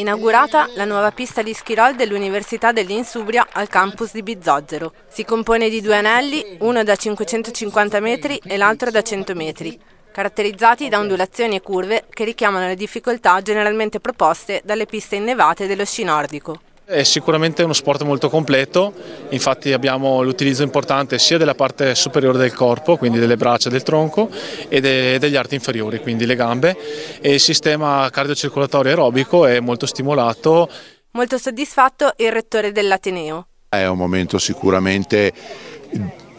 inaugurata la nuova pista di schirol dell'Università dell'Insubria al campus di Bizzozero. Si compone di due anelli, uno da 550 metri e l'altro da 100 metri, caratterizzati da ondulazioni e curve che richiamano le difficoltà generalmente proposte dalle piste innevate dello sci nordico. È sicuramente uno sport molto completo, infatti abbiamo l'utilizzo importante sia della parte superiore del corpo, quindi delle braccia e del tronco, e de degli arti inferiori, quindi le gambe, e il sistema cardiocircolatorio aerobico è molto stimolato. Molto soddisfatto il rettore dell'Ateneo. È un momento sicuramente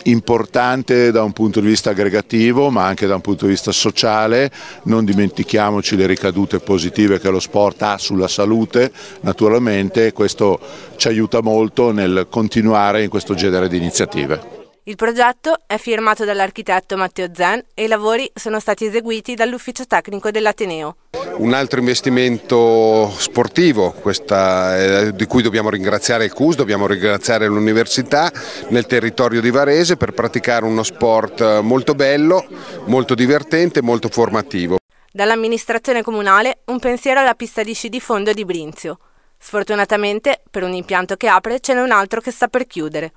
importante da un punto di vista aggregativo ma anche da un punto di vista sociale, non dimentichiamoci le ricadute positive che lo sport ha sulla salute naturalmente e questo ci aiuta molto nel continuare in questo genere di iniziative. Il progetto è firmato dall'architetto Matteo Zen e i lavori sono stati eseguiti dall'ufficio tecnico dell'Ateneo. Un altro investimento sportivo questa, eh, di cui dobbiamo ringraziare il CUS, dobbiamo ringraziare l'Università nel territorio di Varese per praticare uno sport eh, molto bello, molto divertente, e molto formativo. Dall'amministrazione comunale un pensiero alla pista di sci di fondo di Brinzio. Sfortunatamente per un impianto che apre ce n'è un altro che sta per chiudere.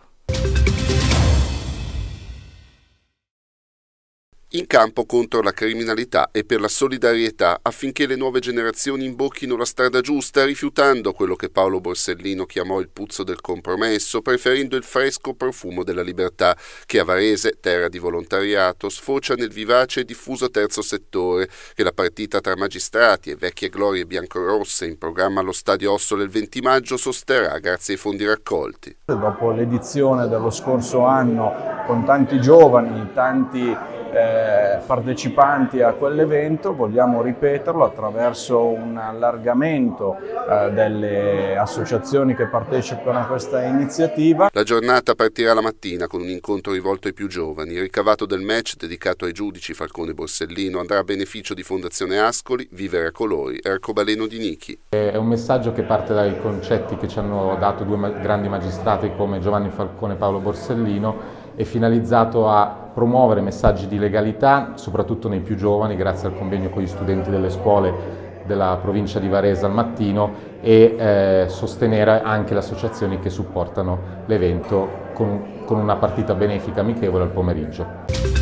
in campo contro la criminalità e per la solidarietà affinché le nuove generazioni imbocchino la strada giusta, rifiutando quello che Paolo Borsellino chiamò il puzzo del compromesso, preferendo il fresco profumo della libertà, che a Varese, terra di volontariato, sfocia nel vivace e diffuso terzo settore, che la partita tra magistrati e vecchie glorie biancorosse in programma allo Stadio Ossola il 20 maggio sosterrà grazie ai fondi raccolti. Dopo l'edizione dello scorso anno con tanti giovani, tanti eh, partecipanti a quell'evento, vogliamo ripeterlo attraverso un allargamento eh, delle associazioni che partecipano a questa iniziativa. La giornata partirà la mattina con un incontro rivolto ai più giovani. Il ricavato del match dedicato ai giudici Falcone e Borsellino andrà a beneficio di Fondazione Ascoli, Vivere a Colori e Arcobaleno di Nichi. È un messaggio che parte dai concetti che ci hanno dato due grandi magistrati come Giovanni Falcone e Paolo Borsellino e finalizzato a promuovere messaggi di legalità, soprattutto nei più giovani, grazie al convegno con gli studenti delle scuole della provincia di Varese al mattino e eh, sostenere anche le associazioni che supportano l'evento con, con una partita benefica amichevole al pomeriggio.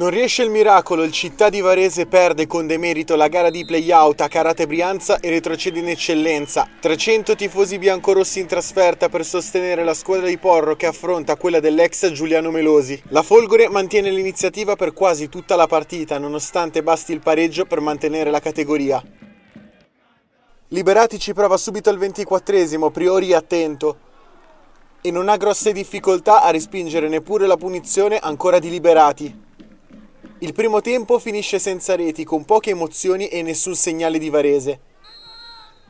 Non riesce il miracolo, il Città di Varese perde con demerito la gara di play-out a Carate Brianza e retrocede in eccellenza. 300 tifosi biancorossi in trasferta per sostenere la squadra di Porro che affronta quella dell'ex Giuliano Melosi. La Folgore mantiene l'iniziativa per quasi tutta la partita, nonostante basti il pareggio per mantenere la categoria. Liberati ci prova subito al 24esimo, Priori attento e non ha grosse difficoltà a respingere neppure la punizione ancora di Liberati. Il primo tempo finisce senza reti, con poche emozioni e nessun segnale di Varese.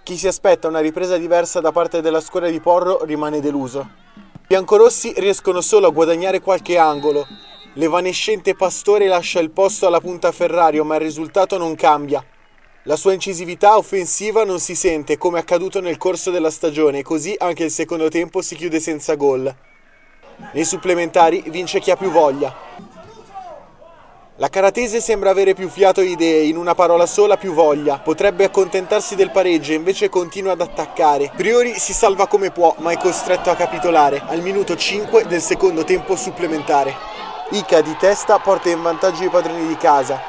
Chi si aspetta una ripresa diversa da parte della squadra di Porro rimane deluso. I biancorossi riescono solo a guadagnare qualche angolo. L'evanescente Pastore lascia il posto alla punta Ferrario, ma il risultato non cambia. La sua incisività offensiva non si sente, come accaduto nel corso della stagione, così anche il secondo tempo si chiude senza gol. Nei supplementari vince chi ha più voglia. La Caratese sembra avere più fiato idee, in una parola sola più voglia. Potrebbe accontentarsi del pareggio, invece continua ad attaccare. Priori si salva come può, ma è costretto a capitolare al minuto 5 del secondo tempo supplementare. Ica di testa porta in vantaggio i padroni di casa.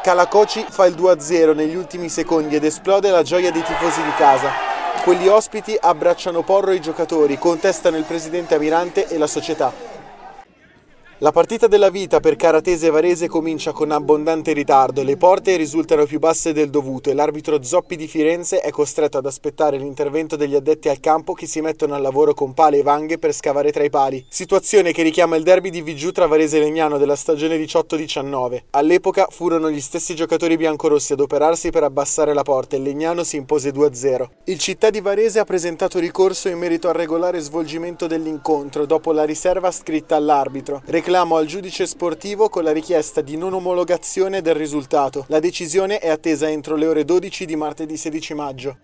Calacoci fa il 2-0 negli ultimi secondi ed esplode la gioia dei tifosi di casa. Quelli ospiti abbracciano Porro e i giocatori, contestano il presidente Amirante e la società. La partita della vita per Caratese e Varese comincia con abbondante ritardo, le porte risultano più basse del dovuto e l'arbitro Zoppi di Firenze è costretto ad aspettare l'intervento degli addetti al campo che si mettono al lavoro con pale e vanghe per scavare tra i pali, situazione che richiama il derby di Vigiù tra Varese e Legnano della stagione 18-19. All'epoca furono gli stessi giocatori biancorossi ad operarsi per abbassare la porta e Legnano si impose 2-0. Il città di Varese ha presentato ricorso in merito al regolare svolgimento dell'incontro dopo la riserva scritta all'arbitro. Reclamo al giudice sportivo con la richiesta di non omologazione del risultato. La decisione è attesa entro le ore 12 di martedì 16 maggio.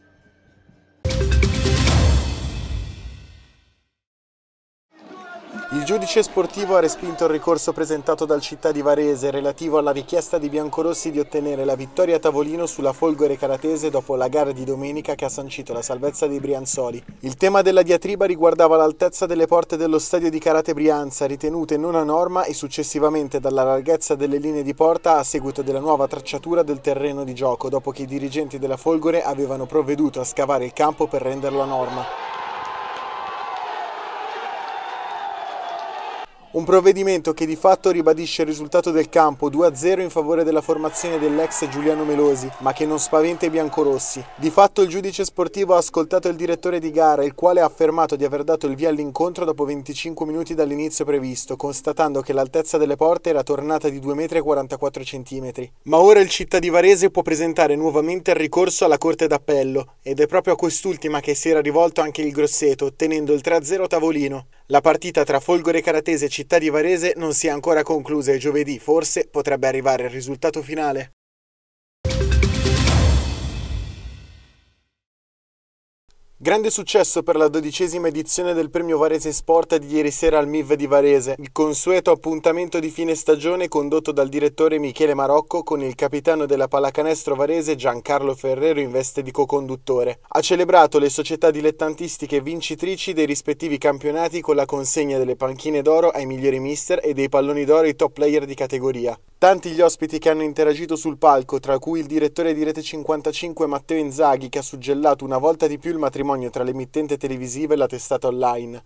Il giudice sportivo ha respinto il ricorso presentato dal città di Varese relativo alla richiesta di Biancorossi di ottenere la vittoria a tavolino sulla Folgore Caratese dopo la gara di domenica che ha sancito la salvezza dei Brianzoli. Il tema della diatriba riguardava l'altezza delle porte dello stadio di Carate Brianza, ritenute non a norma e successivamente dalla larghezza delle linee di porta a seguito della nuova tracciatura del terreno di gioco, dopo che i dirigenti della Folgore avevano provveduto a scavare il campo per renderlo a norma. Un provvedimento che di fatto ribadisce il risultato del campo 2-0 in favore della formazione dell'ex Giuliano Melosi, ma che non spaventa i biancorossi. Di fatto il giudice sportivo ha ascoltato il direttore di gara, il quale ha affermato di aver dato il via all'incontro dopo 25 minuti dall'inizio previsto, constatando che l'altezza delle porte era tornata di 2,44 m. Ma ora il città di Varese può presentare nuovamente il ricorso alla Corte d'Appello, ed è proprio a quest'ultima che si era rivolto anche il Grosseto, ottenendo il 3-0 tavolino. La partita tra Folgore Caratese e Città di Varese non si è ancora conclusa e giovedì, forse, potrebbe arrivare il risultato finale. Grande successo per la dodicesima edizione del premio Varese Sport di ieri sera al MIV di Varese, il consueto appuntamento di fine stagione condotto dal direttore Michele Marocco con il capitano della pallacanestro varese Giancarlo Ferrero in veste di co-conduttore. Ha celebrato le società dilettantistiche vincitrici dei rispettivi campionati con la consegna delle panchine d'oro ai migliori mister e dei palloni d'oro ai top player di categoria. Tanti gli ospiti che hanno interagito sul palco, tra cui il direttore di Rete 55 Matteo Inzaghi, che ha suggellato una volta di più il matrimonio tra l'emittente televisiva e la testata online.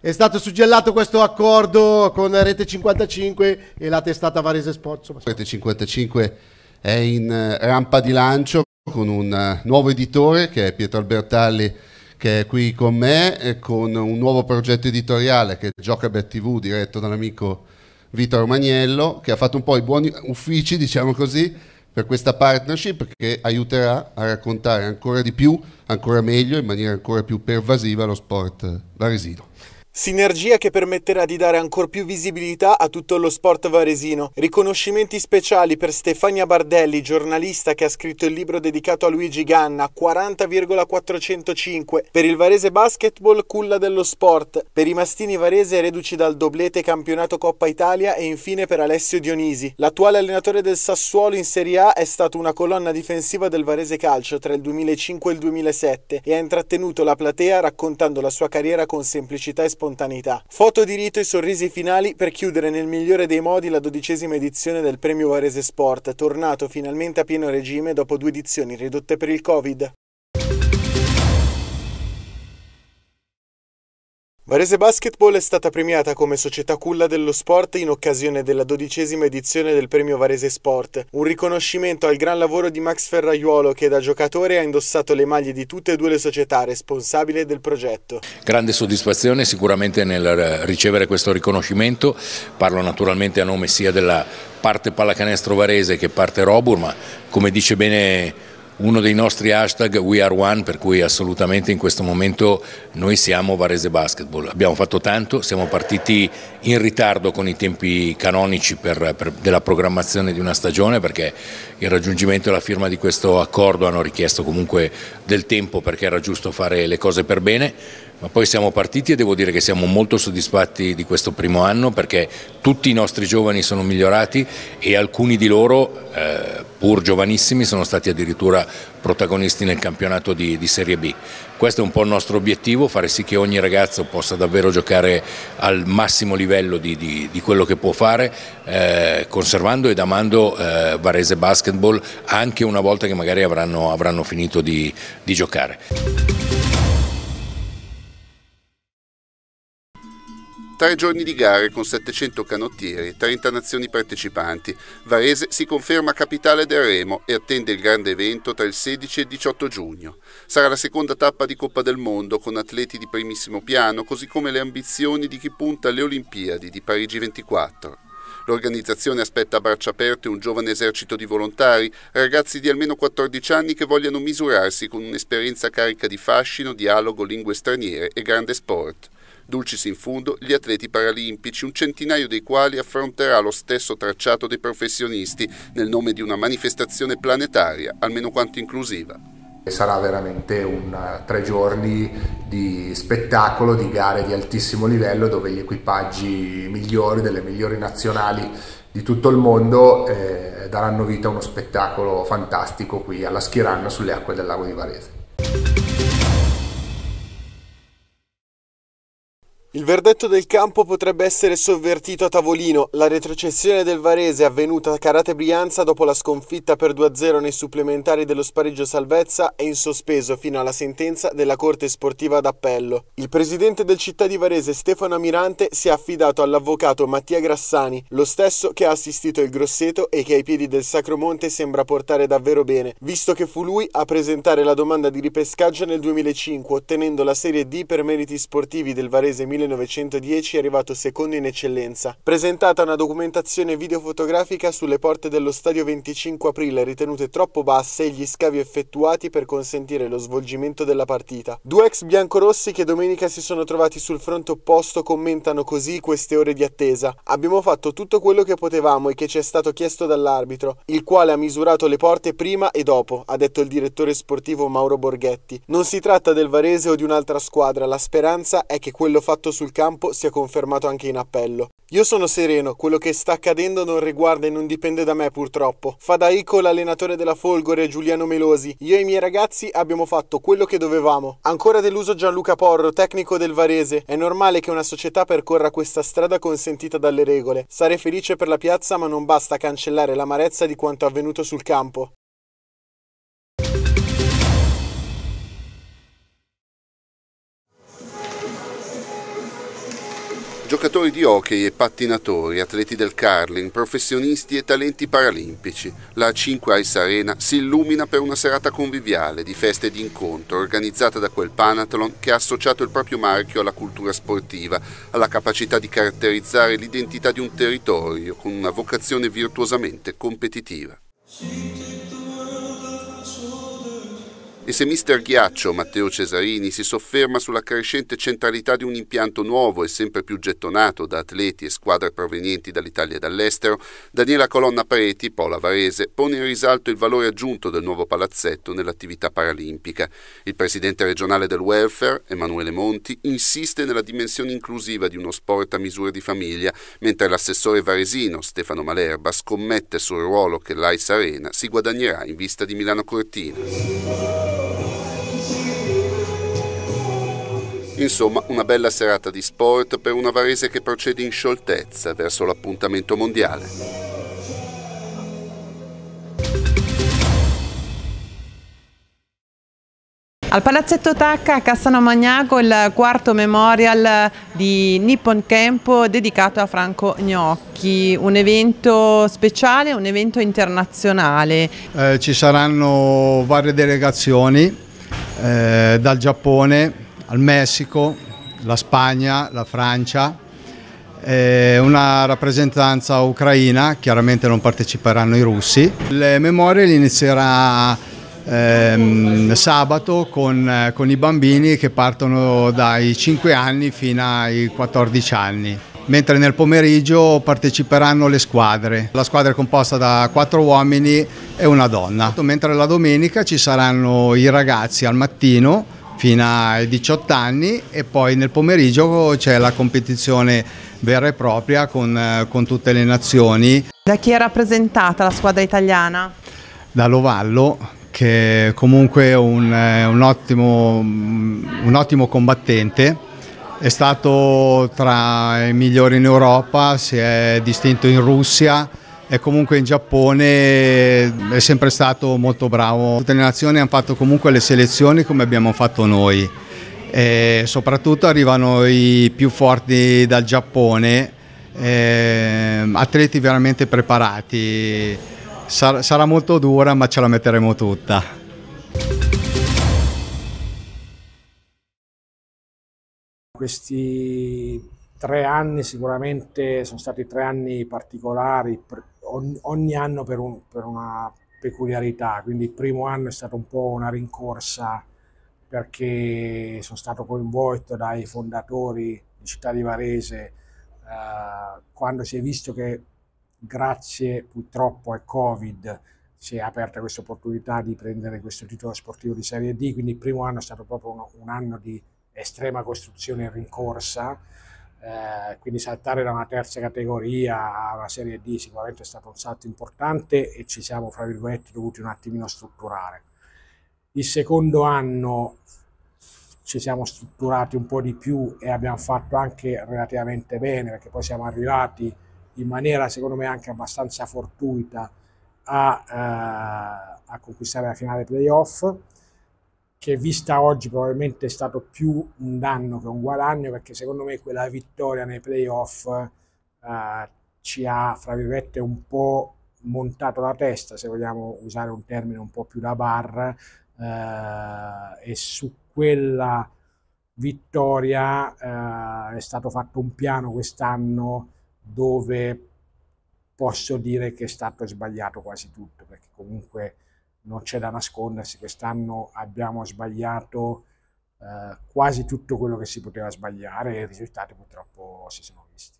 È stato suggellato questo accordo con Rete 55 e la testata Varese Sport. Rete 55 è in eh, rampa di lancio con un eh, nuovo editore che è Pietro Albertalli che è qui con me, eh, con un nuovo progetto editoriale che è Gioca TV diretto dall'amico Vittorio Magnello, che ha fatto un po' i buoni uffici, diciamo così, per questa partnership che aiuterà a raccontare ancora di più, ancora meglio, in maniera ancora più pervasiva lo sport varesino. Sinergia che permetterà di dare ancora più visibilità a tutto lo sport varesino. Riconoscimenti speciali per Stefania Bardelli, giornalista che ha scritto il libro dedicato a Luigi Ganna, 40,405, per il Varese Basketball Culla dello Sport, per i Mastini Varese reduci dal doblete campionato Coppa Italia e infine per Alessio Dionisi. L'attuale allenatore del Sassuolo in Serie A è stato una colonna difensiva del Varese Calcio tra il 2005 e il 2007 e ha intrattenuto la platea raccontando la sua carriera con semplicità e spontaneità. Foto di rito e sorrisi finali per chiudere nel migliore dei modi la dodicesima edizione del Premio Varese Sport, tornato finalmente a pieno regime dopo due edizioni ridotte per il Covid. Varese Basketball è stata premiata come società culla dello sport in occasione della dodicesima edizione del premio Varese Sport, un riconoscimento al gran lavoro di Max Ferraiuolo che da giocatore ha indossato le maglie di tutte e due le società responsabili del progetto. Grande soddisfazione sicuramente nel ricevere questo riconoscimento, parlo naturalmente a nome sia della parte pallacanestro Varese che parte Robur, ma come dice bene uno dei nostri hashtag We Are One, per cui assolutamente in questo momento noi siamo Varese Basketball. Abbiamo fatto tanto, siamo partiti in ritardo con i tempi canonici per, per, della programmazione di una stagione perché il raggiungimento e la firma di questo accordo hanno richiesto comunque del tempo perché era giusto fare le cose per bene ma poi siamo partiti e devo dire che siamo molto soddisfatti di questo primo anno perché tutti i nostri giovani sono migliorati e alcuni di loro, eh, pur giovanissimi, sono stati addirittura protagonisti nel campionato di, di, Serie B. Questo è un po' il nostro obiettivo, fare sì che ogni ragazzo possa davvero giocare al massimo livello di, di, di quello che può fare, eh, conservando ed amando eh, Varese Basketball anche una volta che magari avranno, avranno finito di giocare. Tre giorni di gare con 700 canottieri, 30 nazioni partecipanti. Varese si conferma capitale del remo e attende il grande evento tra il 16 e il 18 giugno. Sarà la seconda tappa di Coppa del Mondo con atleti di primissimo piano, così come le ambizioni di chi punta alle Olimpiadi di Parigi 24. L'organizzazione aspetta a braccia aperte un giovane esercito di volontari, ragazzi di almeno 14 anni che vogliano misurarsi con un'esperienza carica di fascino, dialogo, lingue straniere e grande sport. Dulcis in fondo gli atleti paralimpici, un centinaio dei quali affronterà lo stesso tracciato dei professionisti nel nome di una manifestazione planetaria, almeno quanto inclusiva. Sarà veramente un eh, tre giorni di spettacolo, di gare di altissimo livello dove gli equipaggi migliori delle migliori nazionali di tutto il mondo eh, daranno vita a uno spettacolo fantastico qui alla Schiranno sulle acque del lago di Varese. Il verdetto del campo potrebbe essere sovvertito a tavolino. La retrocessione del Varese avvenuta a Carate Brianza dopo la sconfitta per 2-0 nei supplementari dello spareggio salvezza è in sospeso fino alla sentenza della Corte Sportiva d'Appello. Il presidente del città di Varese Stefano Amirante si è affidato all'avvocato Mattia Grassani, lo stesso che ha assistito il Grosseto e che ai piedi del Sacromonte sembra portare davvero bene, visto che fu lui a presentare la domanda di ripescaggio nel 2005 ottenendo la Serie D per meriti sportivi del Varese Milano 1910 è arrivato secondo in eccellenza. Presentata una documentazione videofotografica sulle porte dello stadio 25 aprile ritenute troppo basse e gli scavi effettuati per consentire lo svolgimento della partita. Due ex biancorossi che domenica si sono trovati sul fronte opposto commentano così queste ore di attesa. Abbiamo fatto tutto quello che potevamo e che ci è stato chiesto dall'arbitro, il quale ha misurato le porte prima e dopo, ha detto il direttore sportivo Mauro Borghetti. Non si tratta del Varese o di un'altra squadra, la speranza è che quello fatto fatto sul campo sia confermato anche in appello. Io sono sereno, quello che sta accadendo non riguarda e non dipende da me purtroppo. Fa da Ico l'allenatore della Folgore Giuliano Melosi. Io e i miei ragazzi abbiamo fatto quello che dovevamo. Ancora deluso Gianluca Porro, tecnico del Varese. È normale che una società percorra questa strada consentita dalle regole. Sarei felice per la piazza ma non basta cancellare l'amarezza di quanto avvenuto sul campo. Giocatori di hockey e pattinatori, atleti del curling, professionisti e talenti paralimpici, la 5 Ice Arena si illumina per una serata conviviale di feste e di incontro organizzata da quel Panathlon che ha associato il proprio marchio alla cultura sportiva, alla capacità di caratterizzare l'identità di un territorio con una vocazione virtuosamente competitiva. E se Mister Ghiaccio Matteo Cesarini si sofferma sulla crescente centralità di un impianto nuovo e sempre più gettonato da atleti e squadre provenienti dall'Italia e dall'estero, Daniela Colonna Preti, Pola Varese, pone in risalto il valore aggiunto del nuovo palazzetto nell'attività paralimpica. Il presidente regionale del welfare, Emanuele Monti, insiste nella dimensione inclusiva di uno sport a misura di famiglia, mentre l'assessore varesino Stefano Malerba scommette sul ruolo che l'AIS Arena si guadagnerà in vista di Milano Cortina. Insomma, una bella serata di sport per una Varese che procede in scioltezza verso l'appuntamento mondiale. Al Palazzetto Tacca a Cassano Magnaco il quarto memorial di Nippon Campo dedicato a Franco Gnocchi, un evento speciale, un evento internazionale. Eh, ci saranno varie delegazioni eh, dal Giappone al Messico, la Spagna, la Francia, eh, una rappresentanza ucraina, chiaramente non parteciperanno i russi. Il memorial inizierà ehm, sabato con, eh, con i bambini che partono dai 5 anni fino ai 14 anni mentre nel pomeriggio parteciperanno le squadre. La squadra è composta da quattro uomini e una donna, mentre la domenica ci saranno i ragazzi al mattino fino ai 18 anni e poi nel pomeriggio c'è la competizione vera e propria con, eh, con tutte le nazioni. Da chi è rappresentata la squadra italiana? Da Lovallo, che comunque è un, un, ottimo, un ottimo combattente è stato tra i migliori in Europa, si è distinto in Russia e comunque in Giappone è sempre stato molto bravo. Tutte le nazioni hanno fatto comunque le selezioni come abbiamo fatto noi e soprattutto arrivano i più forti dal Giappone, ehm, atleti veramente preparati. Sar sarà molto dura ma ce la metteremo tutta. Questi tre anni sicuramente sono stati tre anni particolari, ogni, anno per, un, per una peculiarità, quindi il primo anno è stato un po' una rincorsa perché sono stato coinvolto dai fondatori di Città di Varese eh, quando si è visto che grazie purtroppo al Covid si è aperta questa opportunità di prendere questo titolo sportivo di Serie D, quindi il primo anno è stato proprio uno, un anno di estrema costruzione e rincorsa, eh, quindi saltare da una terza categoria a una Serie D sicuramente è stato un salto importante e ci siamo, fra virgolette, dovuti un attimino strutturare. Il secondo anno ci siamo strutturati un po' di più e abbiamo fatto anche relativamente bene perché poi siamo arrivati in maniera secondo me anche abbastanza fortuita a, eh, a conquistare la finale playoff che vista oggi probabilmente è stato più un danno che un guadagno perché secondo me quella vittoria nei playoff eh, ci ha fra virgolette un po' montato la testa se vogliamo usare un termine un po' più da bar eh, e su quella vittoria eh, è stato fatto un piano quest'anno dove posso dire che è stato sbagliato quasi tutto, perché comunque non c'è da nascondersi, quest'anno abbiamo sbagliato eh, quasi tutto quello che si poteva sbagliare e i risultati purtroppo si sono visti.